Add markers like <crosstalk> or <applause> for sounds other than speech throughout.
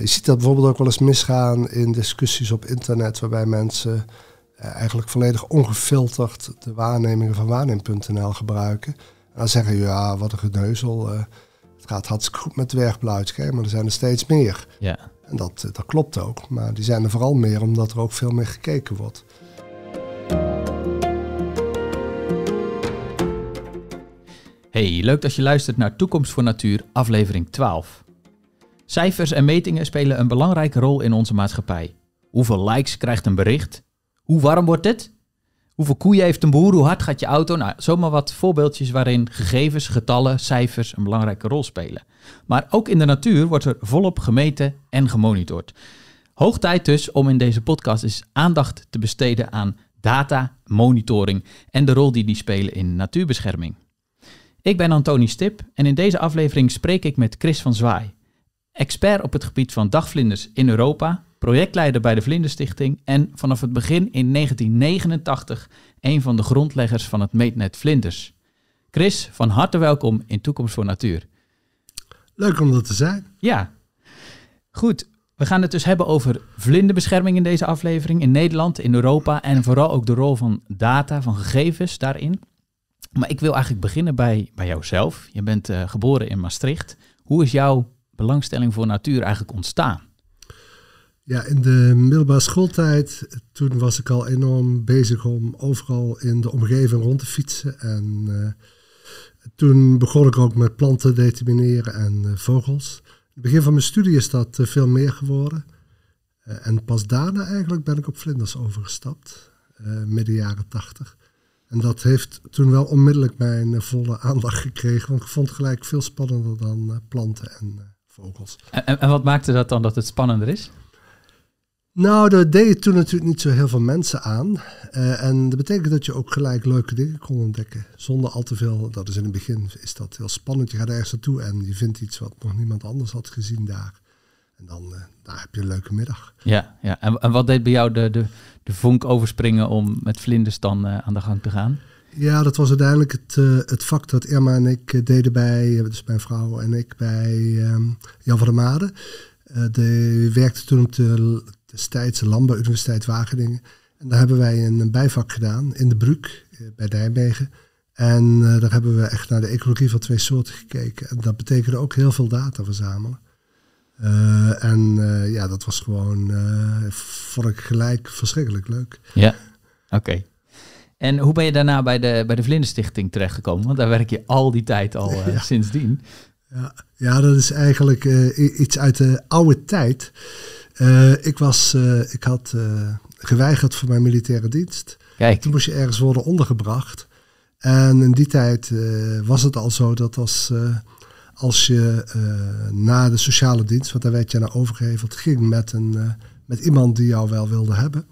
Eh, je ziet dat bijvoorbeeld ook wel eens misgaan in discussies op internet, waarbij mensen eh, eigenlijk volledig ongefilterd de waarnemingen van waarneem.nl gebruiken. En dan zeggen, ja, wat een geneuzel. Eh, het gaat hartstikke goed met dwergbluit, maar er zijn er steeds meer. Ja. En dat, dat klopt ook. Maar die zijn er vooral meer omdat er ook veel meer gekeken wordt. Hey, leuk dat je luistert naar Toekomst voor Natuur, aflevering 12. Cijfers en metingen spelen een belangrijke rol in onze maatschappij. Hoeveel likes krijgt een bericht? Hoe warm wordt het? Hoeveel koeien heeft een boer? Hoe hard gaat je auto? Nou, zomaar wat voorbeeldjes waarin gegevens, getallen, cijfers een belangrijke rol spelen. Maar ook in de natuur wordt er volop gemeten en gemonitord. Hoog tijd dus om in deze podcast eens aandacht te besteden aan data, monitoring en de rol die die spelen in natuurbescherming. Ik ben Antoni Stip en in deze aflevering spreek ik met Chris van Zwaai, expert op het gebied van dagvlinders in Europa, projectleider bij de Vlinderstichting en vanaf het begin in 1989 een van de grondleggers van het meetnet Vlinders. Chris, van harte welkom in Toekomst voor Natuur. Leuk om dat te zijn. Ja. Goed, we gaan het dus hebben over vlinderbescherming in deze aflevering in Nederland, in Europa en vooral ook de rol van data, van gegevens daarin. Maar ik wil eigenlijk beginnen bij, bij jouzelf. Je bent eh, geboren in Maastricht. Hoe is jouw belangstelling voor natuur eigenlijk ontstaan? Ja, in de middelbare schooltijd, toen was ik al enorm bezig om overal in de omgeving rond te fietsen. En eh, toen begon ik ook met planten determineren en eh, vogels. In het begin van mijn studie is dat eh, veel meer geworden. en pas daarna eigenlijk ben ik op vlinders overgestapt, midden jaren tachtig. En dat heeft toen wel onmiddellijk mijn volle aandacht gekregen, want ik vond het gelijk veel spannender dan planten en en, wat maakte dat dan dat het spannender is? Nou, dat deden toen natuurlijk niet zo heel veel mensen aan. Eh, en dat betekent dat je ook gelijk leuke dingen kon ontdekken. Zonder al te veel, dat is in het begin is dat heel spannend. Je gaat ergens naartoe en je vindt iets wat nog niemand anders had gezien daar. En dan eh, daar heb je een leuke middag. Ja, ja. En, en wat deed bij jou de, de, de vonk overspringen om met vlinders dan eh, aan de gang te gaan? Ja, dat was uiteindelijk het, eh, het vak dat Irma en ik eh, deden bij, eh, dus mijn vrouw en ik, bij ehm, Jan van der Made. Uh, die werkte toen op de Stijdse Landbouw Universiteit Wageningen. En daar hebben wij een bijvak gedaan in de Bruk, bij Nijmegen. En daar hebben we echt naar de ecologie van twee soorten gekeken. En dat betekende ook heel veel data verzamelen. en ja, dat was gewoon, vond ik gelijk verschrikkelijk leuk. Ja, oké. En hoe ben je daarna bij de, bij de Vlinderstichting terechtgekomen? Want daar werk je al die tijd al eh, <laughs> sindsdien. Ja. ja, dat is eigenlijk eh, iets uit de oude tijd. Eh, ik, was, ik had geweigerd voor mijn militaire dienst. Kijk. Toen moest je ergens worden ondergebracht. En in die tijd was het al zo dat als, als je na de sociale dienst, want daar werd je naar overgeheveld, ging met, een, met iemand die jou wel wilde hebben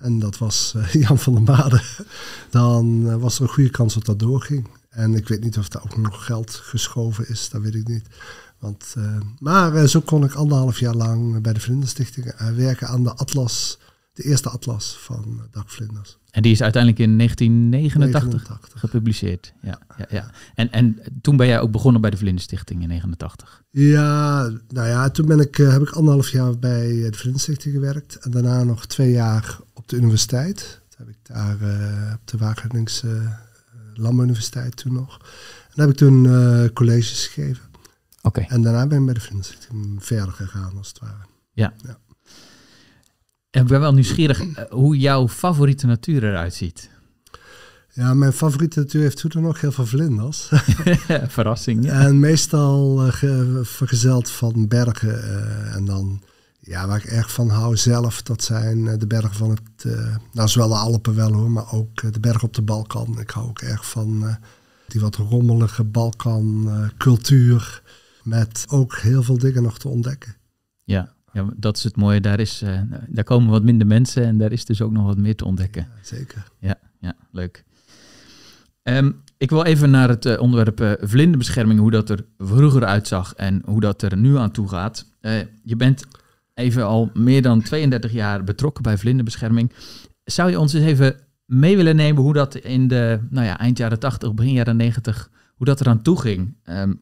en dat was eh, <laughs> Jan van der Baden. dan eh, was er een goede kans dat dat doorging. En ik weet niet of daar ook nog geld geschoven is, dat weet ik niet. Want, eh, maar zo kon ik anderhalf jaar lang bij de Vriendenstichting werken aan de atlas de eerste atlas van eh, dakvlinders. En die is uiteindelijk in 1989 gepubliceerd. Ja, ja, ja, En, en toen ben jij ook begonnen bij de Vlinderstichting in 1989. Ja, nou ja, toen ben ik, eh, heb ik anderhalf jaar bij eh, de Vlinderstichting gewerkt. En daarna nog twee jaar op de universiteit. Toen heb ik daar op de Wageningse Landuniversiteit toen nog. En daar heb ik toen colleges gegeven. Oké. En daarna ben ik bij de Vlinderstichting verder gegaan als het ware. ja. ja. Ik ben wel nieuwsgierig eh, hoe jouw favoriete natuur eruit ziet. Ja, mijn favoriete natuur heeft toen nog ook heel veel vlinders. <laughs> Verrassing. Ja. En meestal eh, vergezeld van bergen. Eh, en dan, ja, waar ik erg van hou zelf, dat zijn de bergen van het, nou zowel de Alpen wel hoor, maar ook de bergen op de Balkan. Ik hou ook erg van die wat rommelige Balkan cultuur. Met ook heel veel dingen nog te ontdekken. Ja, ja, dat is het mooie. Daar, is, eh, daar komen wat minder mensen en daar is dus ook nog wat meer te ontdekken. zeker. Ja, ja leuk. Ehm, ik wil even naar het eh, onderwerp uh, vlinderbescherming, hoe dat er vroeger uitzag en hoe dat er nu aan toe gaat. je bent even al meer dan 32 jaar betrokken bij vlinderbescherming. Zou je ons eens even mee willen nemen hoe dat in de nou ja, eind jaren 80, begin jaren 90, hoe dat eraan toe ging ehm,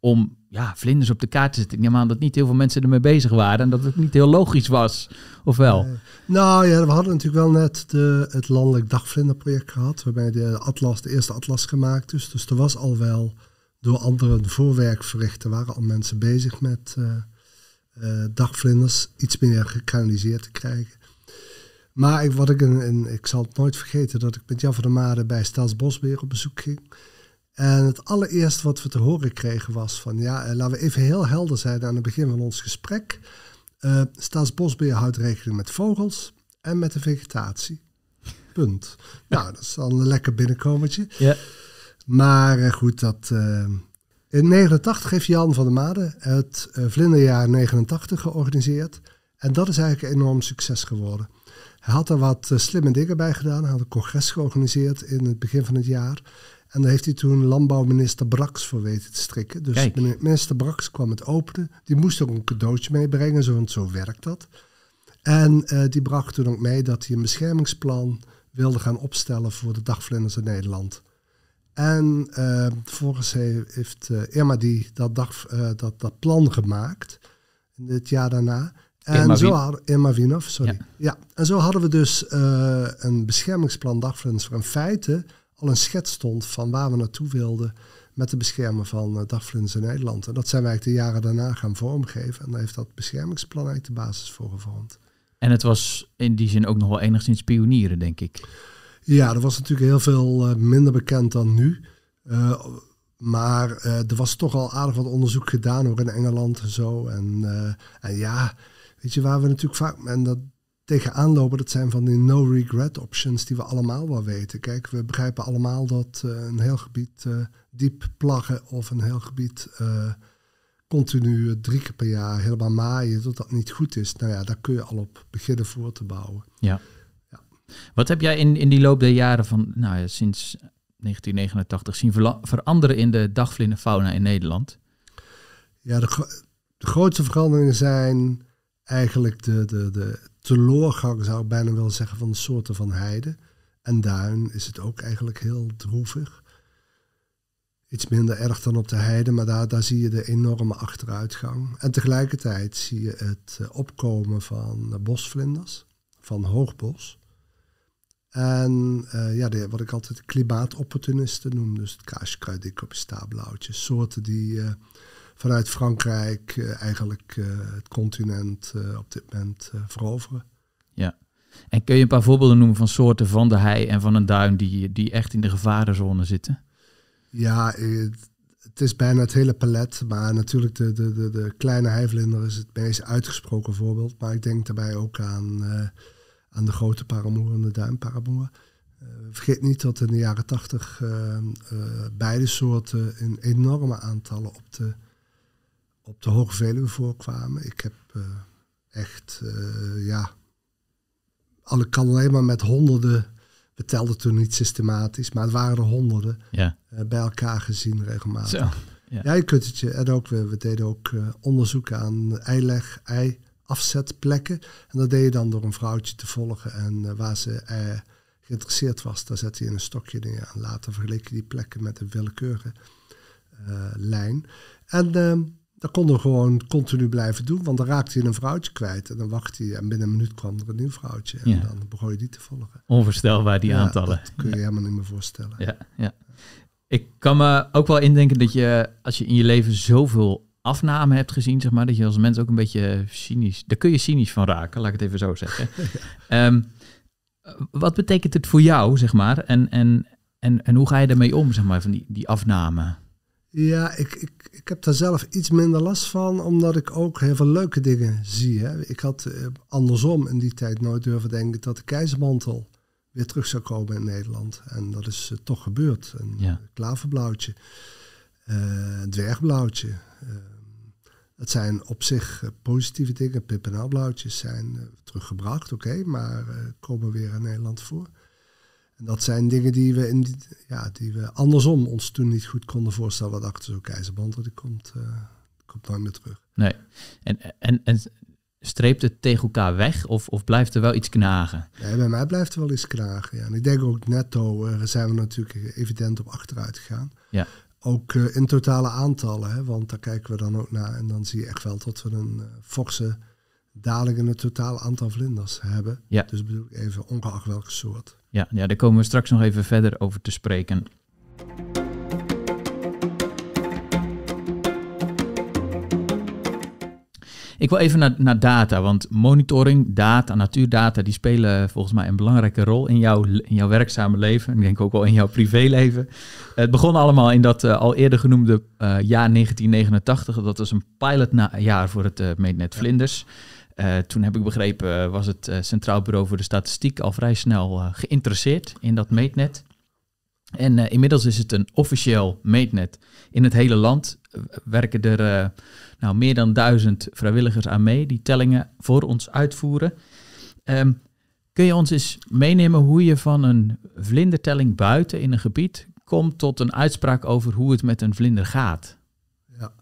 om ja, vlinders op de kaart zitten. Ik neem aan dat niet heel veel mensen ermee bezig waren en dat het niet heel logisch was, of wel? Nou ja, we hadden natuurlijk wel net de, het landelijk dagvlinderproject gehad, waarbij de, atlas, de eerste atlas gemaakt is. Dus er was al wel door anderen voorwerk verricht. Er waren al mensen bezig met eh, eh, dagvlinders iets meer gekanaliseerd te krijgen. Maar ik, wat ik, en ik zal het nooit vergeten, dat ik met Jan van der bij bij Stels-Bosbeer op bezoek ging. En het allereerste wat we te horen kregen was van, ja, eh, laten we even heel helder zijn aan het begin van ons gesprek. Uh, Staatsbosbeheer houdt rekening met vogels en met de vegetatie. Punt. Nou, dat is al een lekker binnenkomertje. Ja. Maar eh, goed, dat... in 1989 heeft Jan van der Made het Vlinderjaar 89 georganiseerd. En dat is eigenlijk een enorm succes geworden. Hij had er wat slimme dingen bij gedaan. Hij had een congres georganiseerd in het begin van het jaar. En daar heeft hij toen landbouwminister Brax voor weten te strikken. Dus minister Brax kwam het openen. Die moest ook een cadeautje meebrengen, zo, want zo werkt dat. En eh, die bracht toen ook mee dat hij een beschermingsplan wilde gaan opstellen voor de dagvlinders in Nederland. En uh, vervolgens heeft eh, Irma die dat, dag, dat, dat plan gemaakt, het jaar daarna. En zo hadden, Irma Wienhoff, sorry. Ja. ja. en zo hadden we dus een beschermingsplan dagvlinders. In feite al een schets stond van waar we naartoe wilden met de beschermen van uh, eh, dagvlinders in Nederland. En dat zijn wij eigenlijk de jaren daarna gaan vormgeven. En daar heeft dat beschermingsplan eigenlijk de basis voor gevormd. En het was in die zin ook nog wel enigszins pionieren, denk ik. Ja, er was natuurlijk heel veel eh, minder bekend dan nu. Eh, maar er was toch al aardig wat onderzoek gedaan, ook in Engeland en zo. En, en ja, weet je, waar we natuurlijk vaak, en dat tegenaan lopen, dat zijn van die no-regret options die we allemaal wel weten. Kijk, we begrijpen allemaal dat eh, een heel gebied eh, diep plaggen of een heel gebied uh, continu drie keer per jaar helemaal maaien, dat dat niet goed is. Nou ja, daar kun je al op beginnen voor te bouwen. Ja. ja. Wat heb jij in, in die loop der jaren van, nou ja, sinds 1989 zien veranderen in de dagvlinderfauna in Nederland? Ja, de, de grootste veranderingen zijn eigenlijk de, de, de, teleurgang zou ik bijna wel zeggen van de soorten van heide. En duin is het ook eigenlijk heel droevig. Iets minder erg dan op de heide, maar daar, daar zie je de enorme achteruitgang. En tegelijkertijd zie je het eh, opkomen van eh, bosvlinders, van hoogbos. En eh, ja, wat ik altijd klimaatopportunisten noem, dus het kaaskruid, je stablauwtje. Soorten die vanuit Frankrijk eh, eigenlijk eh, het continent eh, op dit moment veroveren. Ja. En kun je een paar voorbeelden noemen van soorten van de hei en van een duin die, die echt in de gevarenzone zitten? Ja, het, is bijna het hele palet. Maar natuurlijk de, de, de, de, kleine heivlinder is het meest uitgesproken voorbeeld. Maar ik denk daarbij ook aan, aan de grote paramoer en de duimparamoer. vergeet niet dat in de jaren tachtig beide soorten in enorme aantallen op de op de Hoge Veluwe voorkwamen. Ik heb eh, echt, uh, ja, alle kan alleen maar met honderden, we telden toen niet systematisch, maar het waren er honderden ja. Eh, bij elkaar gezien regelmatig. ja. ja, je kunt het je, en ook we, we deden ook onderzoek aan eileg, ei afzetplekken. En dat deed je dan door een vrouwtje te volgen en waar ze geïnteresseerd was, daar zette je een stokje neer. aan. later vergeleek je die plekken met een willekeurige lijn. En ehm, dat konden we gewoon continu blijven doen, want dan raakte hij een vrouwtje kwijt. En dan wacht hij en binnen een minuut kwam er een nieuw vrouwtje. En dan begon je die te volgen. Onvoorstelbaar, die aantallen. Dat kun je helemaal niet meer voorstellen. Ja, ja. Ik kan me ook wel indenken dat je, als je in je leven zoveel afname hebt gezien, zeg maar, dat je als mens ook een beetje cynisch, daar kun je cynisch van raken, laat ik het even zo zeggen. <laughs> Ehm, wat betekent het voor jou, zeg maar, en, en, en, en hoe ga je daarmee om, zeg maar, van die, die afname? Ja, ik, ik, ik heb daar zelf iets minder last van, omdat ik ook heel veel leuke dingen zie. Hè. Ik had eh, andersom in die tijd nooit durven denken dat de keizermantel weer terug zou komen in Nederland. En dat is eh, toch gebeurd. Een eh, klaverblauwtje, een dwergblauwtje. dat ehm, zijn op zich positieve dingen. Pippenaalblauwtjes zijn teruggebracht, oké, maar komen weer in Nederland voor. En dat zijn dingen die we, in die, ja, die we andersom ons toen niet goed konden voorstellen. Dat achter zo'n keizerband, die komt, uh, komt nooit meer terug. Nee. En, en, en streept het tegen elkaar weg of, of blijft er wel iets knagen? Nee, bij mij blijft er wel iets knagen. Ja. En ik denk ook netto uh, zijn we natuurlijk evident op achteruit gegaan. Ja. Ook eh, in totale aantallen, hè, want daar kijken we dan ook naar. En dan zie je echt wel dat we een forse daling in het totale aantal vlinders hebben. Ja. Dus bedoel ik even, ongeacht welke soort. Ja, ja, daar komen we straks nog even verder over te spreken. Ik wil even naar, naar data, want monitoring, data, natuurdata, die spelen volgens mij een belangrijke rol in jouw, in jouw werkzame leven. En ik denk ook wel in jouw privéleven. Het begon allemaal in dat eh, al eerder genoemde eh, jaar 1989. Dat was een pilotjaar voor het uh, Meetnet Vlinders. Eh, toen heb ik begrepen, eh, was het eh, Centraal Bureau voor de Statistiek al vrij snel geïnteresseerd in dat meetnet. En inmiddels is het een officieel meetnet. In het hele land werken er nou, meer dan duizend vrijwilligers aan mee die tellingen voor ons uitvoeren. Ehm, kun je ons eens meenemen hoe je van een vlindertelling buiten in een gebied komt tot een uitspraak over hoe het met een vlinder gaat? Ja,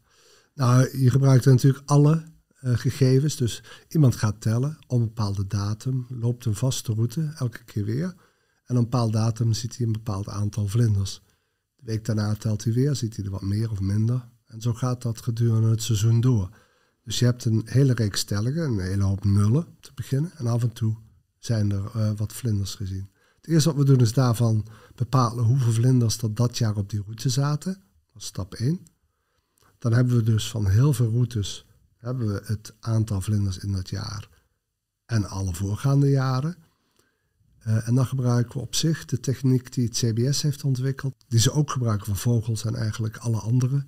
nou, je gebruikt er natuurlijk alle eh, gegevens. Dus iemand gaat tellen op een bepaalde datum, loopt een vaste route elke keer weer. En op een bepaald datum ziet hij een bepaald aantal vlinders. De week daarna telt hij weer, ziet hij er wat meer of minder. En zo gaat dat gedurende het seizoen door. Dus je hebt een hele reeks tellingen, een hele hoop nullen te beginnen. En af en toe zijn er eh, wat vlinders gezien. Het eerste wat we doen is daarvan bepalen hoeveel vlinders er dat jaar op die route zaten. Dat is stap 1. Dan hebben we dus van heel veel routes hebben we het aantal vlinders in dat jaar en alle voorgaande jaren. Eh, en dan gebruiken we op zich de techniek die het CBS heeft ontwikkeld, die ze ook gebruiken voor vogels en eigenlijk alle andere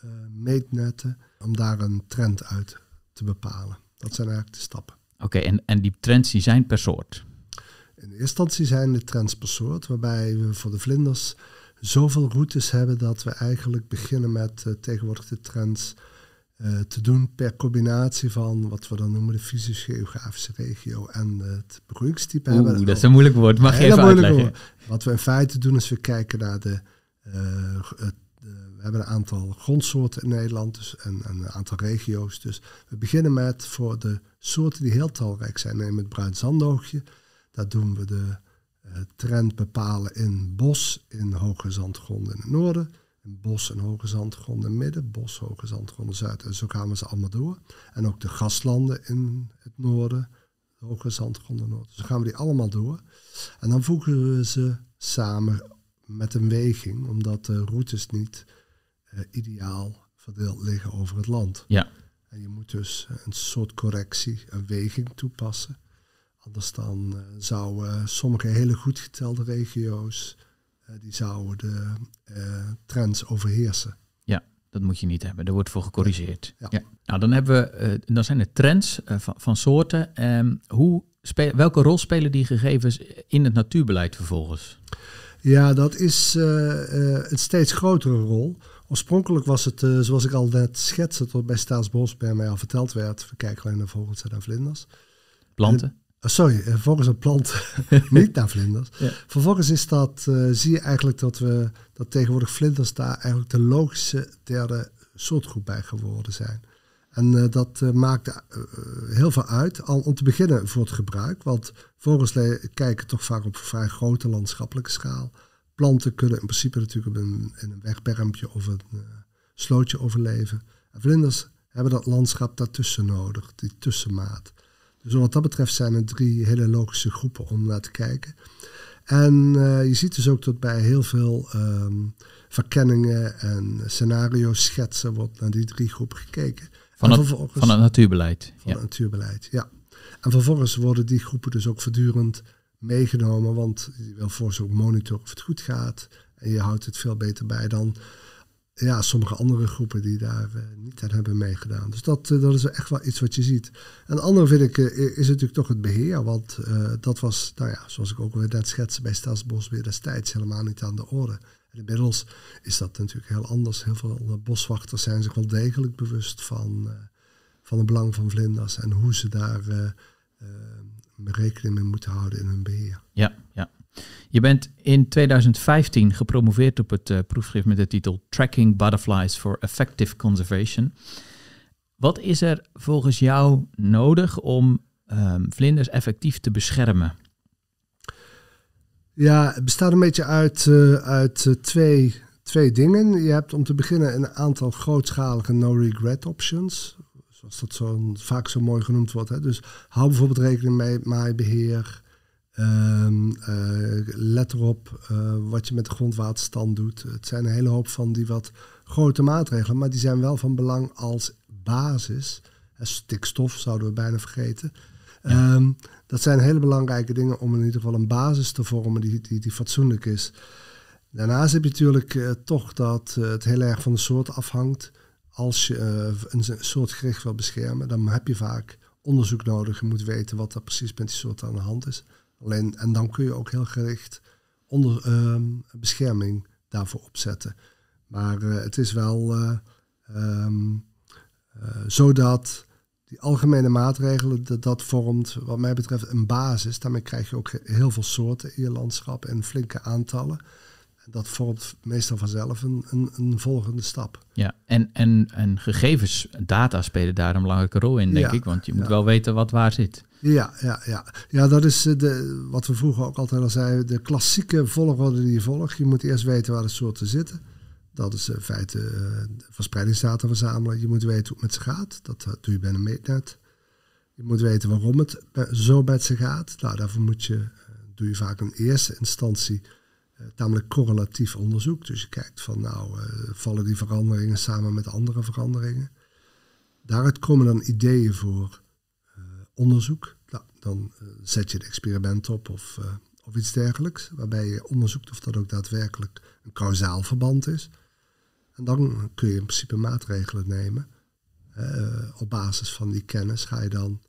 eh, meetnetten, om daar een trend uit te bepalen. Dat zijn eigenlijk de stappen. Oké, en, en die trends die zijn per soort? In eerste instantie zijn de trends per soort, waarbij we voor de vlinders zoveel routes hebben dat we eigenlijk beginnen met eh, tegenwoordig de trends eh, te doen per combinatie van wat we dan noemen de fysisch-geografische regio en het begroeiingstype Oeh, hebben. Dat is een moeilijk woord, mag je even uitleggen. Wat we in feite doen is we kijken naar de... Eh, het, eh, we hebben een aantal grondsoorten in Nederland dus, en, een aantal regio's. Dus we beginnen met voor de soorten die heel talrijk zijn. Neem het bruin zandoogje. Daar doen we de trend bepalen in bos, in hoge zandgronden in het noorden bos en hoge zandgronden midden, bos, hoge zandgronden zuid. En zo we ze allemaal door. En ook de gaslanden in het noorden, hoge zandgronden noorden. Zo gaan we die allemaal door. En dan voegen we ze samen met een weging, omdat de routes niet eh, ideaal verdeeld liggen over het land. Ja. En je moet dus een soort correctie, een weging toepassen. Anders dan uh, zouden sommige hele goed getelde regio's eh, die zouden de eh, trends overheersen. Ja, dat moet je niet hebben. Daar wordt voor gecorrigeerd. Ja. Nou, dan, hebben we, eh, dan zijn er trends van, van, soorten. Um, hoe welke rol spelen die gegevens in het natuurbeleid vervolgens? Ja, dat is een steeds grotere rol. Oorspronkelijk was het, zoals ik al net schetste, tot bij Staatsbos bij mij al verteld werd. We kijken alleen naar vogels en naar vlinders. Planten? Oh, sorry, eh, vervolgens een plant, <laughs> niet naar vlinders. Vervolgens is dat, eh, zie je eigenlijk dat we dat tegenwoordig vlinders daar eigenlijk de logische derde soortgroep bij geworden zijn. En eh, dat maakt heel veel uit, al om te beginnen voor het gebruik. Want vogels kijken toch vaak op vrij grote landschappelijke schaal. Planten kunnen in principe natuurlijk op een, in een wegbermpje of een slootje overleven. vlinders hebben dat landschap daartussen nodig, die tussenmaat. Dus wat dat betreft zijn het drie hele logische groepen om naar te kijken. En eh, je ziet dus ook dat bij heel veel ehm, verkenningen en scenario schetsen wordt naar die drie groepen gekeken. Van het, van het natuurbeleid. Van ja. het natuurbeleid, ja. En vervolgens worden die groepen dus ook voortdurend meegenomen, want je wil voor ook monitoren of het goed gaat. En je houdt het veel beter bij dan ja, sommige andere groepen die daar eh, niet aan hebben meegedaan. Dus dat, eh, dat is echt wel iets wat je ziet. En ander vind ik, eh, is natuurlijk toch het beheer. Want dat was, nou ja, zoals ik ook weer net schetste bij Stadsbos weer destijds helemaal niet aan de orde. En inmiddels is dat natuurlijk heel anders. Heel veel boswachters zijn zich wel degelijk bewust van, van het belang van vlinders en hoe ze daar rekening mee moeten houden in hun beheer. Ja, je bent in 2015 gepromoveerd op het eh, proefschrift met de titel Tracking Butterflies for Effective Conservation. Wat is er volgens jou nodig om ehm, vlinders effectief te beschermen? Ja, het bestaat een beetje uit, eh, uit eh, twee, twee dingen. Je hebt om te beginnen een aantal grootschalige no-regret options. Zoals dat zo vaak zo mooi genoemd wordt. Hè. Dus hou bijvoorbeeld rekening mee maaibeheer, Ehm, eh, let erop eh, wat je met de grondwaterstand doet. Het zijn een hele hoop van die wat grote maatregelen, maar die zijn wel van belang als basis. Eh, stikstof zouden we bijna vergeten. Ehm, dat zijn hele belangrijke dingen om in ieder geval een basis te vormen die, die, die fatsoenlijk is. Daarnaast heb je natuurlijk toch dat het heel erg van de soort afhangt. Als je een soort gericht wil beschermen, dan heb je vaak onderzoek nodig. Je moet weten wat er precies met die soort aan de hand is. Alleen, en dan kun je ook heel gericht onder ehm, bescherming daarvoor opzetten. Maar eh, het is wel um, zodat die algemene maatregelen, dat, vormt wat mij betreft een basis. Daarmee krijg je ook heel veel soorten in je landschap en flinke aantallen. En dat vormt meestal vanzelf een, een, een, volgende stap. Ja, en, en, en gegevens, data spelen daar een belangrijke rol in, denk ik. Want je moet wel weten wat waar zit. Ja, ja, ja. ja dat is eh, de, wat we vroeger ook altijd al zeiden, de klassieke volgorde die je volgt. Je moet eerst weten waar de soorten zitten. Dat is in eh, feite de eh, verspreidingsdata verzamelen. Je moet weten hoe het met ze gaat. Dat doe je bij een meetnet. Je moet weten waarom het zo met ze gaat. Nou, daarvoor moet je, doe je vaak in eerste instantie eh, tamelijk correlatief onderzoek. Dus je kijkt van nou, vallen die veranderingen samen met andere veranderingen. Daaruit komen dan ideeën voor onderzoek. Nou, dan eh, zet je een experiment op of, eh, of iets dergelijks, waarbij je onderzoekt of dat ook daadwerkelijk een causaal verband is. En dan kun je in principe maatregelen nemen. Eh, op basis van die kennis ga je dan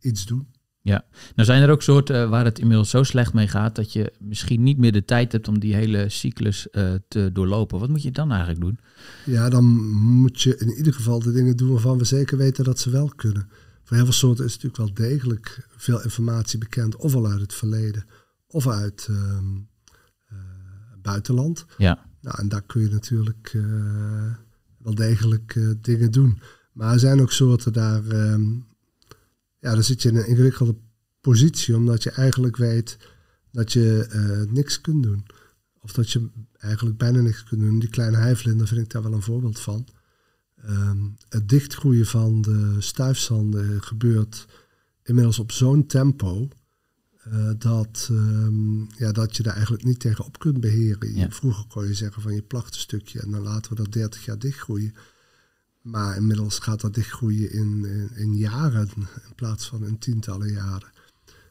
iets doen. Ja, nou zijn er ook soorten waar het inmiddels zo slecht mee gaat dat je misschien niet meer de tijd hebt om die hele cyclus te doorlopen. Wat moet je dan eigenlijk doen? Ja, dan moet je in ieder geval de dingen doen waarvan we zeker weten dat ze wel kunnen. Voor heel veel soorten is natuurlijk wel degelijk veel informatie bekend, ofwel uit het verleden, of uit um, buitenland. Ja. Nou, en daar kun je natuurlijk eh, wel degelijk eh, dingen doen. Maar er zijn ook soorten daar, ehm, ja, daar zit je in een ingewikkelde positie, omdat je eigenlijk weet dat je niks kunt doen. Of dat je eigenlijk bijna niks kunt doen. Die kleine heivlinder vind ik daar wel een voorbeeld van. Ehm, het dichtgroeien van de stuifzanden gebeurt inmiddels op zo'n tempo eh, dat, ehm, ja, dat je daar eigenlijk niet tegen op kunt beheren. Vroeger kon je zeggen van je placht een stukje en dan laten we dat 30 jaar dichtgroeien. Maar inmiddels gaat dat dichtgroeien in, in, jaren in plaats van in tientallen jaren.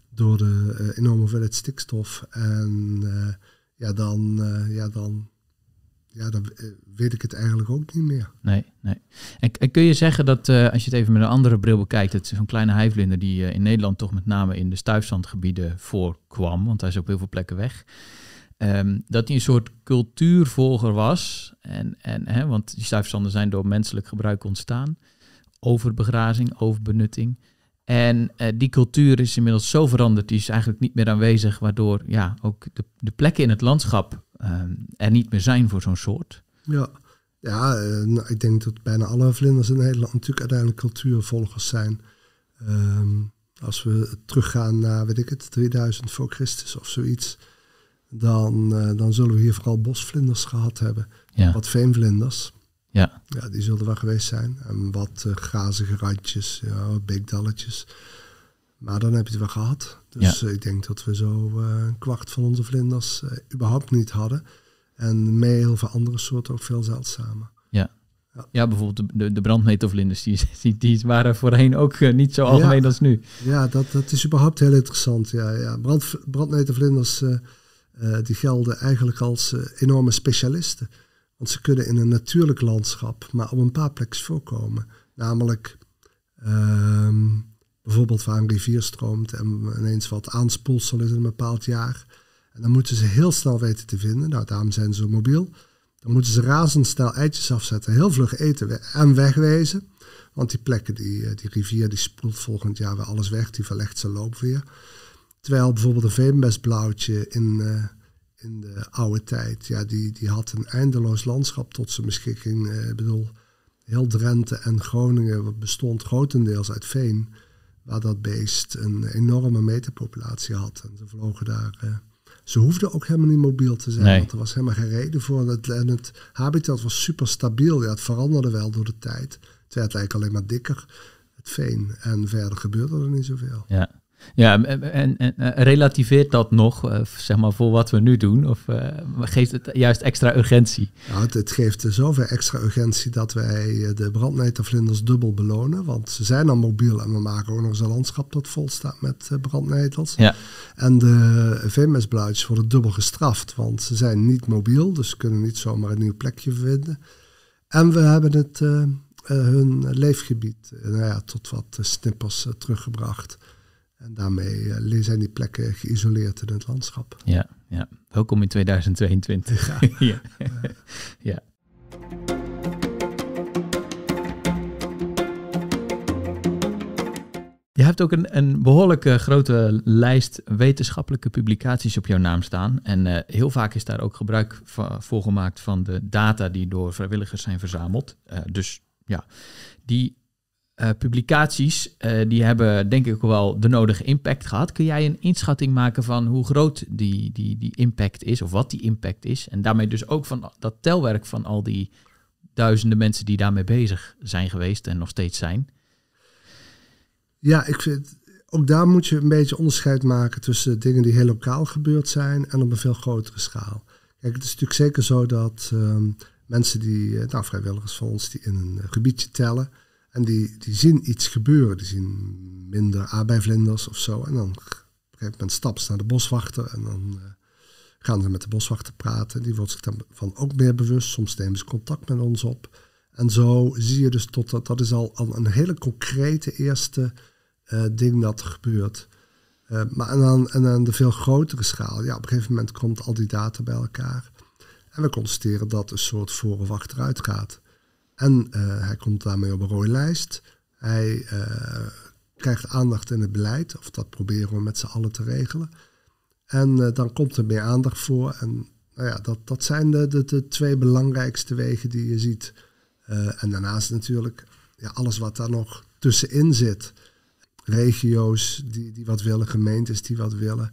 Door de eh, enorme hoeveelheid stikstof. En eh, ja, dan, ja, dan ja, dan eh, weet ik het eigenlijk ook niet meer. Nee, nee. En, kun je zeggen dat, eh, als je het even met een andere bril bekijkt, dat zo'n kleine hijvlinder die eh, in Nederland toch met name in de stuifzandgebieden voorkwam, want hij is op heel veel plekken weg, ehm, dat hij een soort cultuurvolger was, en, en, hè, want die stuifzanden zijn door menselijk gebruik ontstaan, overbegrazing, overbenutting. En die cultuur is inmiddels zo veranderd, die is eigenlijk niet meer aanwezig, waardoor ja, ook de, de plekken in het landschap um, er niet meer zijn voor zo'n soort. Ja, ja eh, nou, ik denk dat bijna alle vlinders in Nederland natuurlijk uiteindelijk cultuurvolgers zijn. Ehm, als we teruggaan naar, weet ik het, 3000 voor Christus of zoiets, dan, eh, dan zullen we hier vooral bosvlinders gehad hebben. Wat veenvlinders. Ja. ja, die zullen wel geweest zijn. En wat uh, grazige randjes, ja, beekdalletjes. Maar dan heb je het wel gehad. Dus eh, ik denk dat we zo eh, een kwart van onze vlinders eh, überhaupt niet hadden. En mee heel veel andere soorten ook veel zeldzamer. Ja. Ja. bijvoorbeeld de, de die, <laughs> die, die, waren voorheen ook niet zo algemeen als nu. Ja, dat, dat is überhaupt heel interessant. Ja, ja. Brand, die gelden eigenlijk als enorme specialisten. Want ze kunnen in een natuurlijk landschap maar op een paar plekken voorkomen. Namelijk ehm, bijvoorbeeld waar een rivier stroomt en ineens wat aanspoelsel is in een bepaald jaar. En dan moeten ze heel snel weten te vinden. Nou, daarom zijn ze mobiel. Dan moeten ze razendsnel eitjes afzetten, heel vlug eten en wegwezen. Want die plekken, die, eh, die rivier, die spoelt volgend jaar weer alles weg. Die verlegt zijn loop weer. Terwijl bijvoorbeeld een veenbestblauwtje in, eh, in de oude tijd, ja, die, die had een eindeloos landschap tot zijn beschikking. Eh, ik bedoel, heel Drenthe en Groningen bestond grotendeels uit veen waar dat beest een enorme meterpopulatie had. En ze vlogen daar. Eh, ze hoefden ook helemaal niet mobiel te zijn, want er was helemaal geen reden voor. En het, het habitat was super stabiel. Ja, het veranderde wel door de tijd. Het werd eigenlijk alleen maar dikker, het veen. En verder gebeurde er niet zoveel. Ja. Ja, en, en, eh, relativeert dat nog, eh, zeg maar, voor wat we nu doen? Of eh, geeft het juist extra urgentie? Nou, het, geeft zoveel dus extra urgentie dat wij de brandnetelvlinders dubbel belonen. Want ze zijn al mobiel en we maken ook nog eens een landschap dat vol staat met brandnetels. Ja. En de veenmestbluitjes worden dubbel gestraft, want ze zijn niet mobiel. Dus ze kunnen niet zomaar een nieuw plekje vinden. En we hebben het, hun leefgebied nou ja, tot wat snippers teruggebracht... En daarmee eh, zijn die plekken geïsoleerd in het landschap. Ja, ja. welkom in 2022. <laughs> ja. ja. Je hebt ook een, een behoorlijk grote lijst wetenschappelijke publicaties op jouw naam staan. En eh, heel vaak is daar ook gebruik voor gemaakt van de data die door vrijwilligers zijn verzameld. Eh, dus ja, die eh, publicaties, eh, die hebben denk ik wel de nodige impact gehad. Kun jij een inschatting maken van hoe groot die, die, die impact is, of wat die impact is? En daarmee dus ook van dat telwerk van al die duizenden mensen die daarmee bezig zijn geweest en nog steeds zijn. Ja, ik vind, ook daar moet je een beetje onderscheid maken tussen dingen die heel lokaal gebeurd zijn en op een veel grotere schaal. Kijk, het is natuurlijk zeker zo dat ehm, mensen die, eh, nou vrijwilligers van ons, die in een gebiedje tellen, en die, die zien iets gebeuren. Die zien minder aardbeivlinders of zo. En dan op een gegeven moment stapt ze naar de boswachter. En dan eh, gaan ze met de boswachter praten. Die wordt zich daarvan ook meer bewust. Soms nemen ze contact met ons op. En zo zie je dus tot dat, dat is al een hele concrete eerste eh, ding dat er gebeurt. Eh, maar en aan, en aan de veel grotere schaal, ja, op een gegeven moment komt al die data bij elkaar. En we constateren dat een soort voor- of achteruit gaat. En eh, hij komt daarmee op een rode lijst. Hij eh, krijgt aandacht in het beleid, of dat proberen we met z'n allen te regelen. En eh, dan komt er meer aandacht voor. En nou ja, dat, dat zijn de, de, de twee belangrijkste wegen die je ziet. en daarnaast natuurlijk ja, alles wat daar nog tussenin zit. Regio's die, die wat willen, gemeentes die wat willen,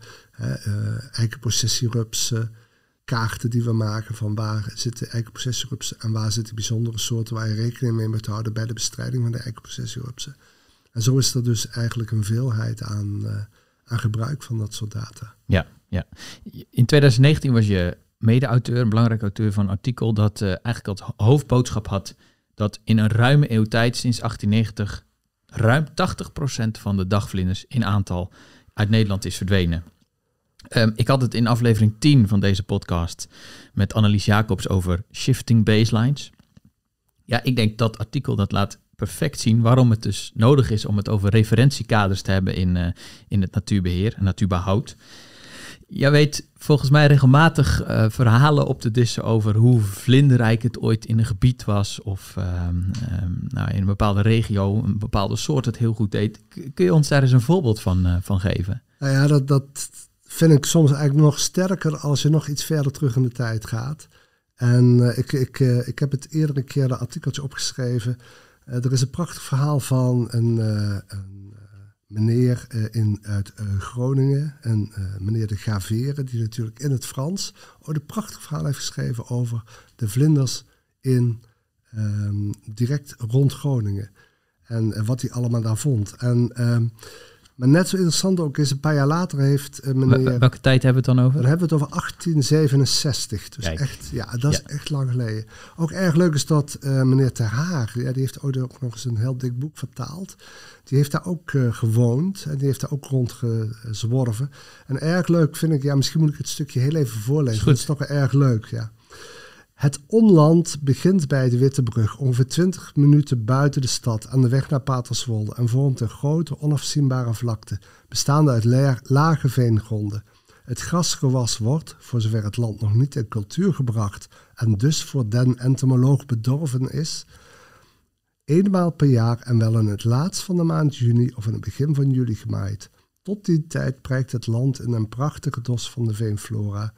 eikenprocessierupsen kaarten die we maken van waar zitten ze en waar zitten bijzondere soorten waar je rekening mee moet houden bij de bestrijding van de ze. En zo is er dus eigenlijk een veelheid aan, eh, aan gebruik van dat soort data. Ja, ja. In 2019 was je mede-auteur, een belangrijk auteur van een artikel dat eh, eigenlijk als hoofdboodschap had dat in een ruime eeuw tijd sinds 1890 ruim 80% van de dagvlinders in aantal uit Nederland is verdwenen. Ehm, ik had het in aflevering 10 van deze podcast met Annelies Jacobs over shifting baselines. Ja, ik denk dat artikel dat laat perfect zien waarom het dus nodig is om het over referentiekaders te hebben in, uh, in het natuurbeheer en natuurbehoud. Jij weet volgens mij regelmatig eh, verhalen op te dissen over hoe vlinderrijk het ooit in een gebied was. Of ehm, ehm, nou, in een bepaalde regio een bepaalde soort het heel goed deed. Kun je ons daar eens een voorbeeld van, eh, van geven? Nou ja, dat, dat, vind ik soms eigenlijk nog sterker als je nog iets verder terug in de tijd gaat. En eh, ik, ik, eh, ik heb het eerder een keer een artikeltje opgeschreven. Eh, er is een prachtig verhaal van een, een meneer in, uit Groningen. En meneer de Gaveren, die natuurlijk in het Frans ooit een prachtig verhaal heeft geschreven over de vlinders in, ehm, direct rond Groningen. En wat hij allemaal daar vond. En... Ehm, maar net zo interessant ook is, een paar jaar later heeft eh, meneer... Welke tijd hebben we het dan over? Dan hebben we het over 1867. Dus echt, ja, dat is echt lang geleden. Ook erg leuk is dat eh, meneer Ter Haar, die heeft ooit ook nog eens een heel dik boek vertaald. Die heeft daar ook eh, gewoond en die heeft daar ook rondgezworven. En erg leuk vind ik, ja, misschien moet ik het stukje heel even voorlezen. Dat is toch erg leuk, ja. Het onland begint bij de Witte Brug, ongeveer 20 minuten buiten de stad, aan de weg naar Paterswolde en vormt een grote onafzienbare vlakte, bestaande uit lage veengronden. Het grasgewas wordt, voor zover het land nog niet in cultuur gebracht en dus voor den entomoloog bedorven is, eenmaal per jaar en wel in het laatst van de maand juni of in het begin van juli gemaaid. Tot die tijd prijkt het land in een prachtige dos van de veenflora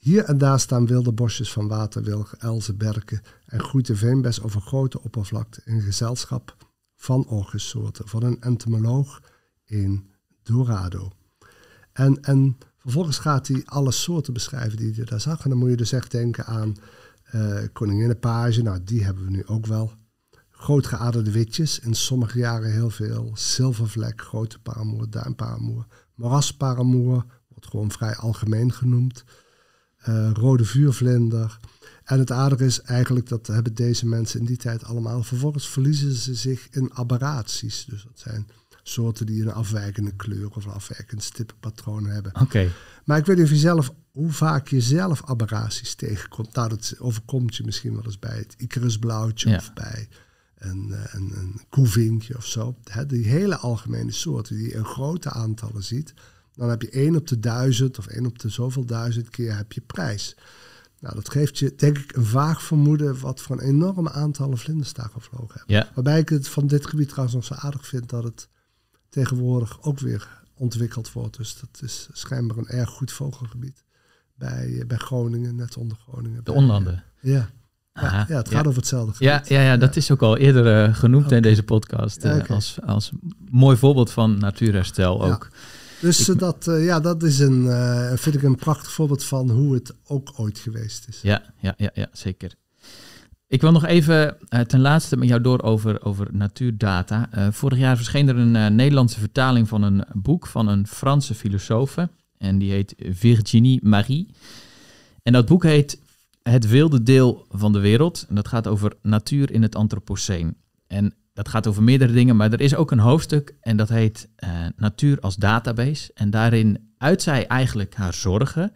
hier en daar staan wilde bosjes van waterwilg, Berken en groeit de veenbes over grote oppervlakte in gezelschap van orgussoorten, van een entomoloog in Dorado. En, en vervolgens gaat hij alle soorten beschrijven die hij daar zag. En dan moet je dus echt denken aan uh, koninginnenpage, nou die hebben we nu ook wel. Grootgeaderde witjes, in sommige jaren heel veel. Zilvervlek, grote paramoer, duinparamoer, morasparamoer, wordt gewoon vrij algemeen genoemd uh, rode vuurvlinder. En het aardige is eigenlijk dat hebben deze mensen in die tijd allemaal. Vervolgens verliezen ze zich in aberraties. Dus dat zijn soorten die een afwijkende kleur of een afwijkend stippenpatroon hebben. Oké. Maar ik weet niet of je zelf, hoe vaak je zelf aberraties tegenkomt. Nou, dat overkomt je misschien wel eens bij het Icarusblauwtje of bij een, eh, een, een koevinkje of zo. die hele algemene soorten die je in grote aantallen ziet. Dan heb je één op de duizend of één op de zoveel duizend keer heb je prijs. Nou, dat geeft je denk ik een vaag vermoeden wat voor een enorme aantallen vlinderstaken gevlogen hebben. Waarbij ik het van dit gebied trouwens nog zo aardig vind dat het tegenwoordig ook weer ontwikkeld wordt. Dus dat is schijnbaar een erg goed vogelgebied bij, bij Groningen, net onder Groningen. De onlanden? Eh, ja. Ja, ja, het gaat over hetzelfde. Ja, ja, ja, dat is ook al eerder eh, genoemd in deze podcast. Eh, als, als mooi voorbeeld van natuurherstel ook. Ja. Dus eh, dat, eh, ja, dat is een, eh, vind ik een prachtig voorbeeld van hoe het ook ooit geweest is. Ja, ja, ja, ja zeker. Ik wil nog even ten laatste met jou door over, over natuurdata. vorig jaar verscheen er een Nederlandse vertaling van een boek van een Franse filosofe. En die heet Virginie Marie. En dat boek heet Het wilde deel van de wereld. En dat gaat over natuur in het Anthropoceen. En dat gaat over meerdere dingen, maar er is ook een hoofdstuk en dat heet eh, Natuur als database. En daarin uit zij eigenlijk haar zorgen